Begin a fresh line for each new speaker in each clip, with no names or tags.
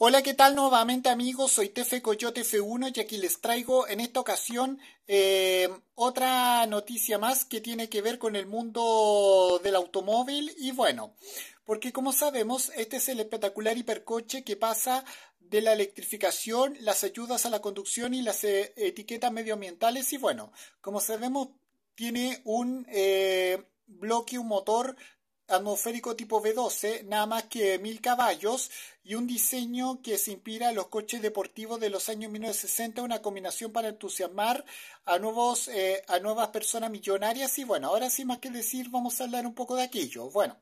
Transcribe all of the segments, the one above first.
Hola, ¿qué tal nuevamente amigos? Soy Tefe Coyote F1 y aquí les traigo en esta ocasión eh, otra noticia más que tiene que ver con el mundo del automóvil y bueno, porque como sabemos, este es el espectacular hipercoche que pasa de la electrificación, las ayudas a la conducción y las eh, etiquetas medioambientales y bueno, como sabemos, tiene un... Eh, bloque, un motor atmosférico tipo V12, nada más que mil caballos y un diseño que se inspira a los coches deportivos de los años 1960, una combinación para entusiasmar a, nuevos, eh, a nuevas personas millonarias. Y bueno, ahora sí, más que decir, vamos a hablar un poco de aquello. Bueno.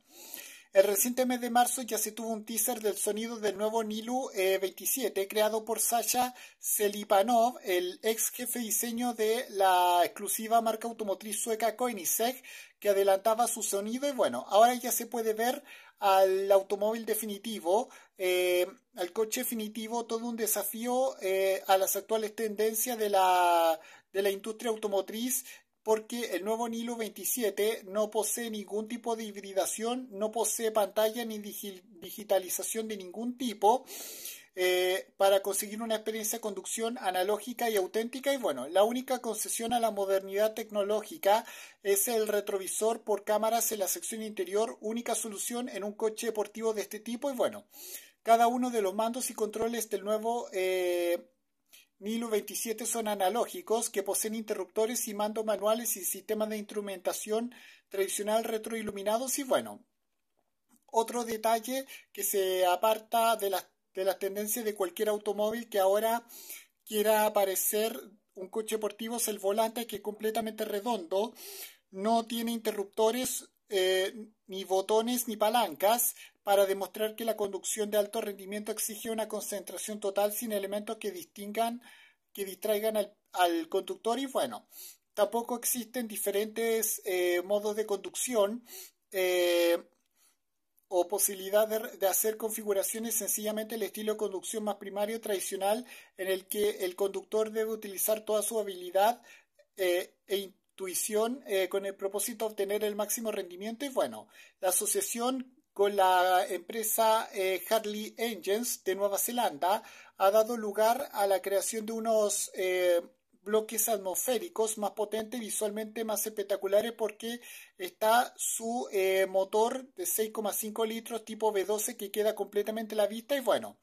El reciente mes de marzo ya se tuvo un teaser del sonido del nuevo Nilu 27, e creado por Sasha Selipanov, el ex jefe de diseño de la exclusiva marca automotriz sueca Koenigsegg, que adelantaba su sonido. Y bueno, ahora ya se puede ver al automóvil definitivo, eh, al coche definitivo, todo un desafío eh, a las actuales tendencias de la, de la industria automotriz porque el nuevo Nilo 27 no posee ningún tipo de hibridación, no posee pantalla ni digitalización de ningún tipo eh, para conseguir una experiencia de conducción analógica y auténtica. Y bueno, la única concesión a la modernidad tecnológica es el retrovisor por cámaras en la sección interior, única solución en un coche deportivo de este tipo. Y bueno, cada uno de los mandos y controles del nuevo... Eh, NILU-27 son analógicos que poseen interruptores y mando manuales y sistemas de instrumentación tradicional retroiluminados y bueno. Otro detalle que se aparta de las de tendencias de cualquier automóvil que ahora quiera aparecer un coche deportivo es el volante que es completamente redondo, no tiene interruptores eh, ni botones ni palancas para demostrar que la conducción de alto rendimiento exige una concentración total sin elementos que distingan, que distraigan al, conductor y bueno, tampoco existen diferentes eh, modos de conducción eh, o posibilidad de, de, hacer configuraciones, sencillamente el estilo de conducción más primario tradicional en el que el conductor debe utilizar toda su habilidad e tuición eh, con el propósito de obtener el máximo rendimiento y bueno, la asociación con la empresa eh, Engines de Nueva Zelanda ha dado lugar a la creación de unos eh, bloques atmosféricos más potentes, visualmente más espectaculares porque está su eh, motor de 6,5 litros tipo V12 que queda completamente a la vista y bueno.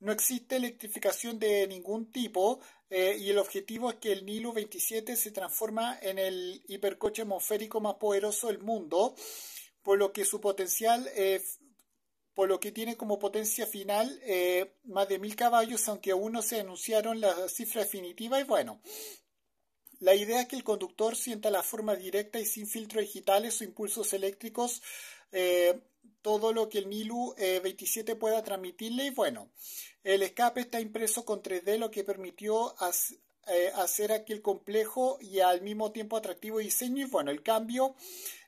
No existe electrificación de ningún tipo eh, y el objetivo es que el Nilo 27 se transforma en el hipercoche atmosférico más poderoso del mundo, por lo que su potencial, eh, por lo que tiene como potencia final eh, más de mil caballos, aunque aún no se anunciaron las cifras definitivas. y bueno. La idea es que el conductor sienta la forma directa y sin filtros digitales o impulsos eléctricos todo lo que el milu 27 eh, pueda transmitirle y bueno, el escape está impreso con 3D, lo que permitió eh, hacer aquí el complejo y al mismo tiempo atractivo diseño y bueno, el cambio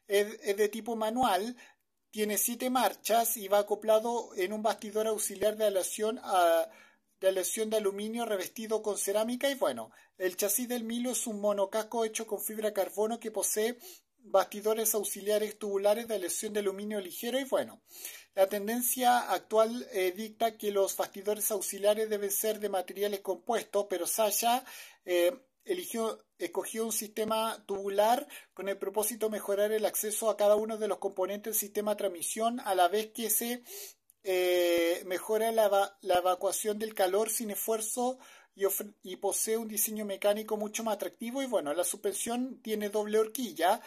es, de tipo manual, tiene siete marchas y va acoplado en un bastidor auxiliar de aleación, de de aluminio revestido con cerámica y bueno, el chasis del Milo es un monocasco hecho con fibra carbono que posee bastidores auxiliares tubulares de lesión de aluminio ligero y bueno, la tendencia actual eh, dicta que los bastidores auxiliares deben ser de materiales compuestos, pero Sasha eh, eligió, escogió un sistema tubular con el propósito de mejorar el acceso a cada uno de los componentes del sistema de transmisión a la vez que se eh, mejora la, evacuación del calor sin esfuerzo y posee un diseño mecánico mucho más atractivo y bueno, la suspensión tiene doble horquilla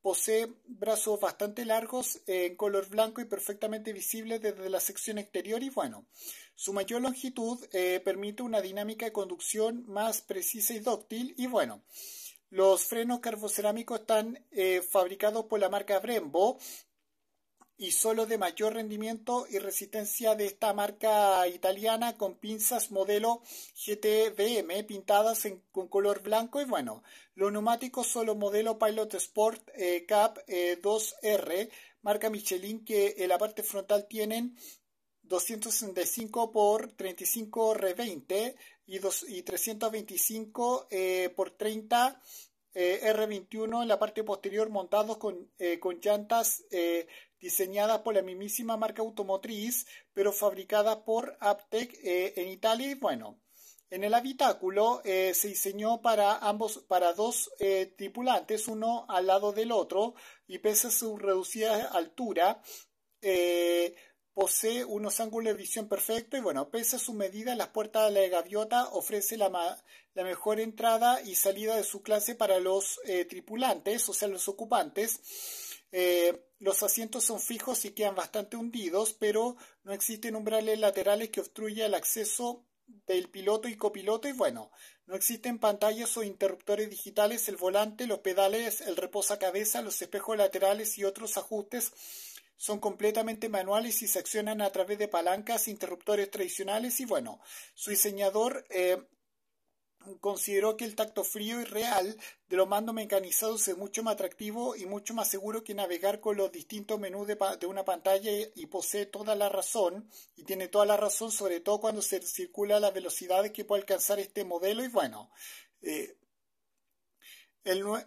Posee brazos bastante largos en color blanco y perfectamente visible desde la sección exterior y bueno, su mayor longitud eh, permite una dinámica de conducción más precisa y dóctil y bueno, los frenos carbocerámicos están eh, fabricados por la marca Brembo y solo de mayor rendimiento y resistencia de esta marca italiana con pinzas modelo GTBM eh, pintadas con color blanco y bueno, los neumáticos solo modelo Pilot Sport eh, Cap 2R eh, marca Michelin que en la parte frontal tienen 265 por 35 R20 y, y 325 eh, por 30 eh, R21 en la parte posterior montados con, eh, llantas eh, diseñadas por la mismísima marca automotriz, pero fabricadas por Aptec en Italia. Y bueno, en el habitáculo se diseñó para ambos, para dos tripulantes, uno al lado del otro, y pese a su reducida altura, posee unos ángulos de visión perfectos y bueno, pese a su medida, las puertas de la gaviota ofrece la, mejor entrada y salida de su clase para los eh, tripulantes, o sea, los ocupantes. Eh, los asientos son fijos y quedan bastante hundidos, pero no existen umbrales laterales que obstruya el acceso del piloto y copiloto y bueno, no existen pantallas o interruptores digitales, el volante, los pedales, el reposacabezas, los espejos laterales y otros ajustes son completamente manuales y se accionan a través de palancas, interruptores tradicionales y bueno, su diseñador eh, consideró que el tacto frío y real de los mandos mecanizados es mucho más atractivo y mucho más seguro que navegar con los distintos menús de, una pantalla y posee toda la razón y tiene toda la razón sobre todo cuando se circula a las velocidades que puede alcanzar este modelo y bueno eh,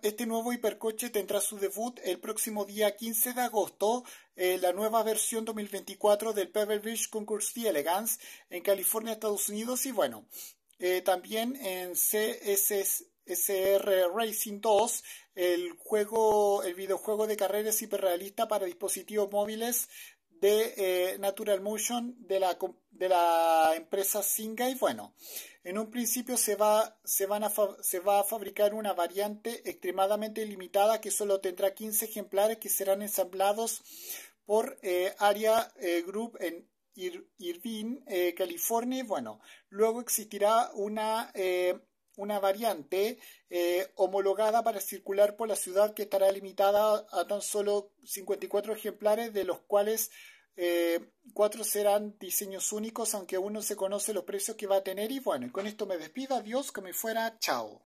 este nuevo hipercoche tendrá su debut el próximo día 15 de agosto, eh, la nueva versión 2024 del Pebble Beach Concourse de Elegance en California, Estados Unidos y bueno, eh, también en CS:SR Racing 2, el juego, el videojuego de carreras hiperrealista para dispositivos móviles de eh, Natural Motion de la, de la empresa y Bueno, en un principio se va, se, van a se va a fabricar una variante extremadamente limitada que solo tendrá 15 ejemplares que serán ensamblados por eh, Aria eh, Group en Irvine, eh, California. Y bueno, luego existirá una una variante eh, homologada para circular por la ciudad que estará limitada a tan solo 54 ejemplares, de los cuales eh, cuatro serán diseños únicos, aunque uno se conoce los precios que va a tener. Y bueno, con esto me despido, adiós, que me fuera, chao.